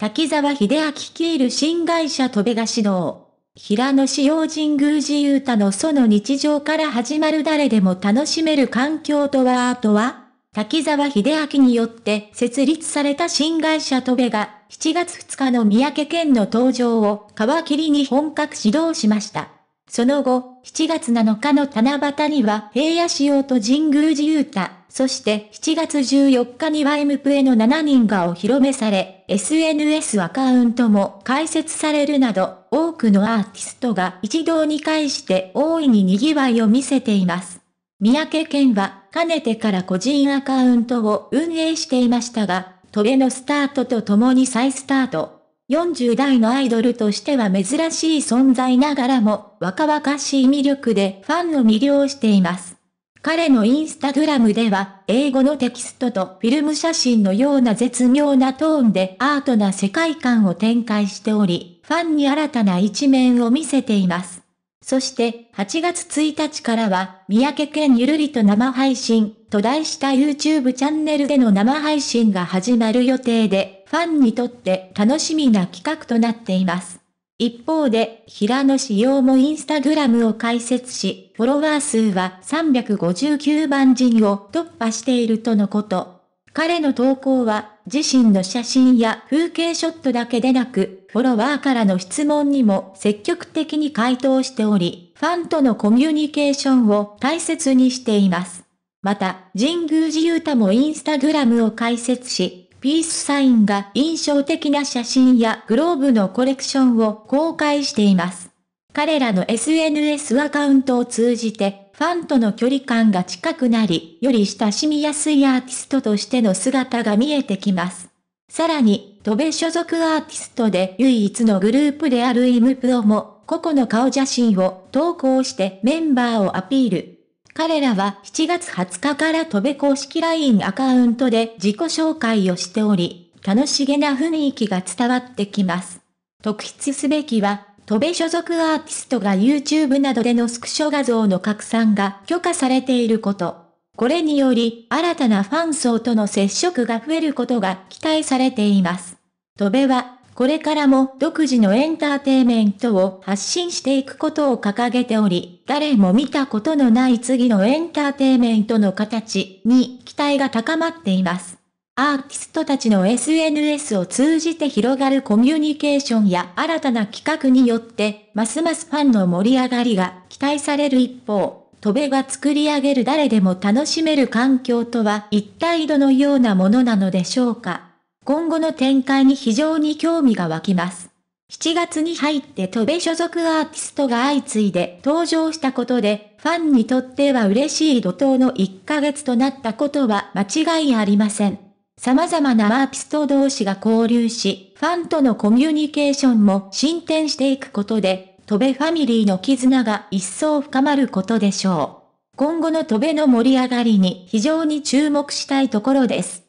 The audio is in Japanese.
滝沢秀明率いる新会社戸部が指導。平野市耀神宮寺ゆうたのその日常から始まる誰でも楽しめる環境とはアートは滝沢秀明によって設立された新会社戸部が7月2日の三宅県の登場を皮切りに本格指導しました。その後、7月7日の七夕には平野市耀と神宮寺ゆうた、そして7月14日には M プエの7人がお披露目され、SNS アカウントも開設されるなど、多くのアーティストが一堂に会して大いに賑わいを見せています。三宅健は、かねてから個人アカウントを運営していましたが、トレのスタートと共に再スタート。40代のアイドルとしては珍しい存在ながらも、若々しい魅力でファンを魅了しています。彼のインスタグラムでは、英語のテキストとフィルム写真のような絶妙なトーンでアートな世界観を展開しており、ファンに新たな一面を見せています。そして、8月1日からは、三宅県ゆるりと生配信、と題した YouTube チャンネルでの生配信が始まる予定で、ファンにとって楽しみな企画となっています。一方で、平野志陽もインスタグラムを開設し、フォロワー数は359万人を突破しているとのこと。彼の投稿は、自身の写真や風景ショットだけでなく、フォロワーからの質問にも積極的に回答しており、ファンとのコミュニケーションを大切にしています。また、神宮寺勇太もインスタグラムを開設し、ピースサインが印象的な写真やグローブのコレクションを公開しています。彼らの SNS アカウントを通じて、ファンとの距離感が近くなり、より親しみやすいアーティストとしての姿が見えてきます。さらに、戸部所属アーティストで唯一のグループであるイムプロも、個々の顔写真を投稿してメンバーをアピール。彼らは7月20日から戸部公式 LINE アカウントで自己紹介をしており、楽しげな雰囲気が伝わってきます。特筆すべきは、戸部所属アーティストが YouTube などでのスクショ画像の拡散が許可されていること。これにより、新たなファン層との接触が増えることが期待されています。戸部はこれからも独自のエンターテイメントを発信していくことを掲げており、誰も見たことのない次のエンターテイメントの形に期待が高まっています。アーティストたちの SNS を通じて広がるコミュニケーションや新たな企画によって、ますますファンの盛り上がりが期待される一方、戸ベが作り上げる誰でも楽しめる環境とは一体どのようなものなのでしょうか今後の展開に非常に興味が湧きます。7月に入って戸部所属アーティストが相次いで登場したことで、ファンにとっては嬉しい怒涛の1ヶ月となったことは間違いありません。様々なアーティスト同士が交流し、ファンとのコミュニケーションも進展していくことで、戸部ファミリーの絆が一層深まることでしょう。今後の戸部の盛り上がりに非常に注目したいところです。